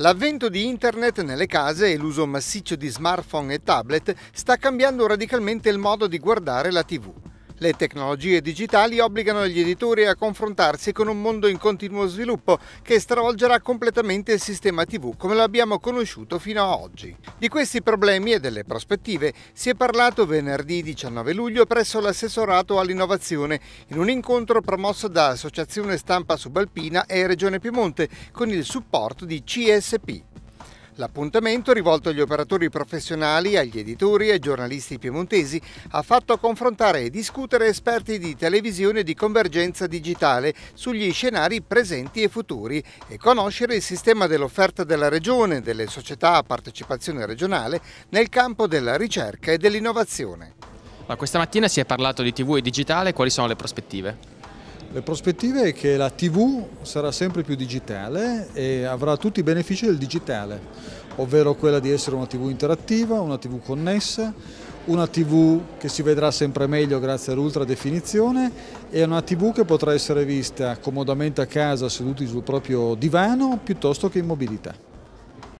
L'avvento di internet nelle case e l'uso massiccio di smartphone e tablet sta cambiando radicalmente il modo di guardare la TV. Le tecnologie digitali obbligano gli editori a confrontarsi con un mondo in continuo sviluppo che stravolgerà completamente il sistema TV come lo abbiamo conosciuto fino a oggi. Di questi problemi e delle prospettive si è parlato venerdì 19 luglio presso l'assessorato all'innovazione in un incontro promosso da Associazione Stampa Subalpina e Regione Piemonte con il supporto di CSP. L'appuntamento, rivolto agli operatori professionali, agli editori e giornalisti piemontesi, ha fatto confrontare e discutere esperti di televisione di convergenza digitale sugli scenari presenti e futuri e conoscere il sistema dell'offerta della Regione, delle società a partecipazione regionale, nel campo della ricerca e dell'innovazione. Ma questa mattina si è parlato di TV e digitale, quali sono le prospettive? Le prospettive è che la TV sarà sempre più digitale e avrà tutti i benefici del digitale, ovvero quella di essere una TV interattiva, una TV connessa, una TV che si vedrà sempre meglio grazie all'ultra definizione e una TV che potrà essere vista comodamente a casa seduti sul proprio divano piuttosto che in mobilità.